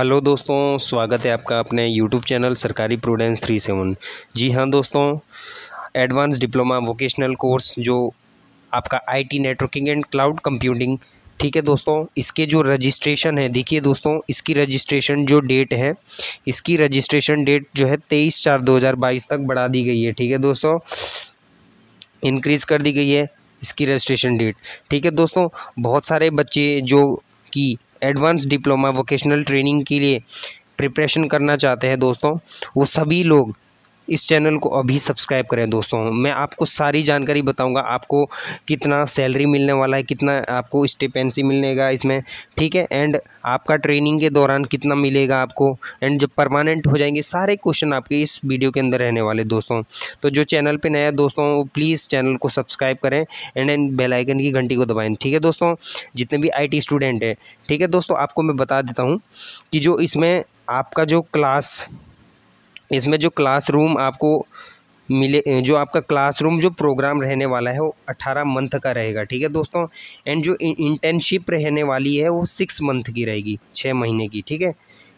hello दोस्तों स्वागत है आपका अपने यूट्यूब चैनल सरकारी प्रोडेंस थ्री सेवन जी हाँ दोस्तों एडवांस डिप्लोमा वोकेशनल कोर्स जो आपका IT networking and cloud computing ठीक है दोस्तों इसके जो रजिस्ट्रेशन है देखिए दोस्तों इसकी रजिस्ट्रेशन जो डेट है इसकी रजिस्ट्रेशन डेट जो है तेईस चार दो हज़ार बाईस तक बढ़ा दी गई है ठीक है दोस्तों इनक्रीज़ कर दी गई है इसकी रजिस्ट्रेशन डेट ठीक है दोस्तों बहुत सारे बच्चे जो कि एडवांस डिप्लोमा वोकेशनल ट्रेनिंग के लिए प्रिपरेशन करना चाहते हैं दोस्तों वो सभी लोग इस चैनल को अभी सब्सक्राइब करें दोस्तों मैं आपको सारी जानकारी बताऊंगा आपको कितना सैलरी मिलने वाला है कितना आपको स्टेपेंसी मिलेगा इसमें ठीक है एंड आपका ट्रेनिंग के दौरान कितना मिलेगा आपको एंड जब परमानेंट हो जाएंगे सारे क्वेश्चन आपके इस वीडियो के अंदर रहने वाले दोस्तों तो जो चैनल पर नया दोस्तों प्लीज़ चैनल को सब्सक्राइब करें एंड एंड बेलाइकन की घंटी को दबाएँ ठीक है दोस्तों जितने भी आई स्टूडेंट हैं ठीक है दोस्तों आपको मैं बता देता हूँ कि जो इसमें आपका जो क्लास इसमें जो क्लासरूम आपको मिले जो आपका क्लासरूम जो प्रोग्राम रहने वाला है वो अट्ठारह मंथ का रहेगा ठीक है दोस्तों एंड जो इंटर्नशिप रहने वाली है वो सिक्स मंथ की रहेगी छः महीने की ठीक है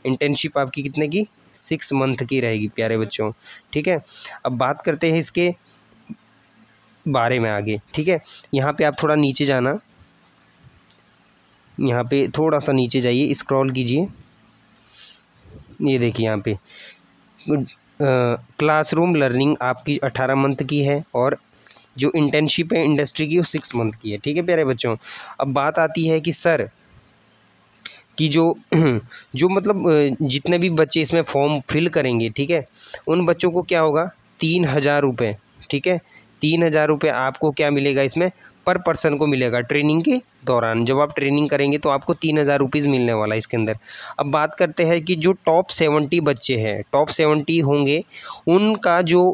इंटर्नशिप आपकी कितने की सिक्स मंथ की रहेगी प्यारे बच्चों ठीक है अब बात करते हैं इसके बारे में आगे ठीक है यहाँ पे आप थोड़ा नीचे जाना यहाँ पे थोड़ा सा नीचे जाइए स्क्रॉल कीजिए ये देखिए यहाँ पे क्लासरूम लर्निंग uh, आपकी अठारह मंथ की है और जो इंटर्नशिप है इंडस्ट्री की वो सिक्स मंथ की है ठीक है प्यारे बच्चों अब बात आती है कि सर कि जो जो मतलब जितने भी बच्चे इसमें फॉर्म फिल करेंगे ठीक है उन बच्चों को क्या होगा तीन हज़ार रुपये ठीक है तीन हज़ार रुपये आपको क्या मिलेगा इसमें पर पर्सन को मिलेगा ट्रेनिंग के दौरान जब आप ट्रेनिंग करेंगे तो आपको तीन हज़ार रुपीज़ मिलने वाला है इसके अंदर अब बात करते हैं कि जो टॉप सेवेंटी बच्चे हैं टॉप सेवेंटी होंगे उनका जो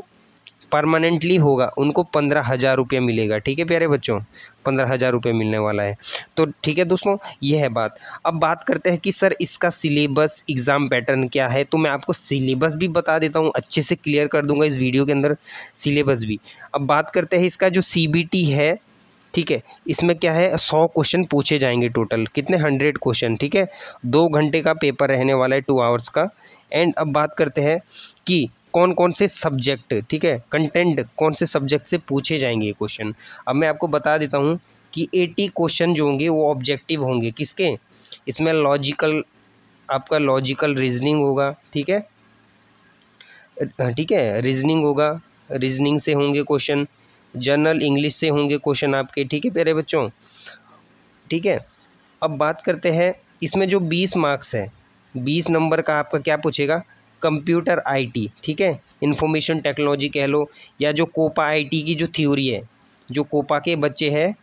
परमानेंटली होगा उनको पंद्रह हज़ार रुपये मिलेगा ठीक है प्यारे बच्चों पंद्रह हज़ार रुपये मिलने वाला है तो ठीक है दोस्तों यह है बात अब बात करते हैं कि सर इसका सिलेबस एग्ज़ाम पैटर्न क्या है तो मैं आपको सिलेबस भी बता देता हूँ अच्छे से क्लियर कर दूंगा इस वीडियो के अंदर सिलेबस भी अब बात करते हैं इसका जो सी है ठीक है इसमें क्या है सौ क्वेश्चन पूछे जाएंगे टोटल कितने हंड्रेड क्वेश्चन ठीक है दो घंटे का पेपर रहने वाला है टू आवर्स का एंड अब बात करते हैं कि कौन कौन से सब्जेक्ट ठीक है कंटेंट कौन से सब्जेक्ट से पूछे जाएंगे क्वेश्चन अब मैं आपको बता देता हूँ कि एटी क्वेश्चन जो होंगे वो ऑब्जेक्टिव होंगे किसके इसमें लॉजिकल आपका लॉजिकल रीजनिंग होगा ठीक है ठीक है रीजनिंग होगा रीजनिंग से होंगे क्वेश्चन जनरल इंग्लिश से होंगे क्वेश्चन आपके ठीक है प्यारे बच्चों ठीक है अब बात करते हैं इसमें जो बीस मार्क्स है बीस नंबर का आपका क्या पूछेगा कंप्यूटर आईटी ठीक है इन्फॉर्मेशन टेक्नोलॉजी कह लो या जो कोपा आईटी की जो थ्योरी है जो कोपा के बच्चे हैं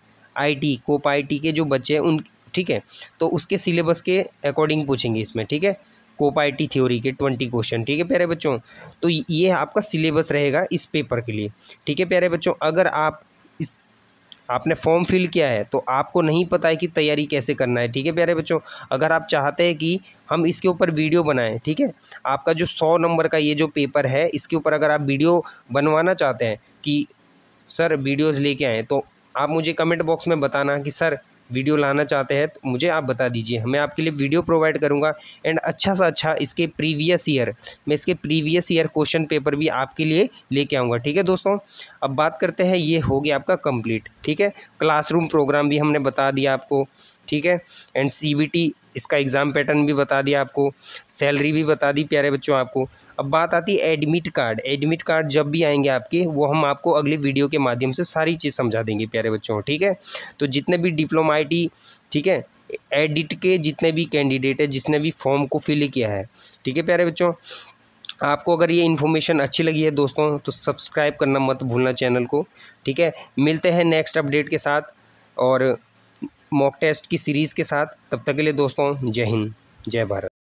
आईटी कोपा आईटी के जो बच्चे हैं उन ठीक है तो उसके सिलेबस के अकॉर्डिंग पूछेंगे इसमें ठीक है कोपाइटी थ्योरी के ट्वेंटी क्वेश्चन ठीक है प्यारे बच्चों तो ये आपका सिलेबस रहेगा इस पेपर के लिए ठीक है प्यारे बच्चों अगर आप इस आपने फॉर्म फिल किया है तो आपको नहीं पता है कि तैयारी कैसे करना है ठीक है प्यारे बच्चों अगर आप चाहते हैं कि हम इसके ऊपर वीडियो बनाएं ठीक है आपका जो सौ नंबर का ये जो पेपर है इसके ऊपर अगर आप वीडियो बनवाना चाहते हैं कि सर वीडियोज़ लेके आएँ तो आप मुझे कमेंट बॉक्स में बताना कि सर वीडियो लाना चाहते हैं तो मुझे आप बता दीजिए मैं आपके लिए वीडियो प्रोवाइड करूँगा एंड अच्छा सा अच्छा इसके प्रीवियस ईयर मैं इसके प्रीवियस ईयर क्वेश्चन पेपर भी आपके लिए लेके आऊँगा ठीक है दोस्तों अब बात करते हैं ये हो गया आपका कंप्लीट ठीक है क्लासरूम प्रोग्राम भी हमने बता दिया आपको ठीक है एंड सी इसका एग्ज़ाम पैटर्न भी बता दिया आपको सैलरी भी बता दी प्यारे बच्चों आपको अब बात आती है एडमिट कार्ड एडमिट कार्ड जब भी आएंगे आपके वो हम आपको अगले वीडियो के माध्यम से सारी चीज़ समझा देंगे प्यारे बच्चों ठीक है तो जितने भी डिप्लोमा आई ठीक है एडिट के जितने भी कैंडिडेट है जिसने भी फॉर्म को फिल किया है ठीक है प्यारे बच्चों आपको अगर ये इन्फॉर्मेशन अच्छी लगी है दोस्तों तो सब्सक्राइब करना मत भूलना चैनल को ठीक है मिलते हैं नेक्स्ट अपडेट के साथ और मॉक टेस्ट की सीरीज़ के साथ तब तक के लिए दोस्तों जय हिंद जय भारत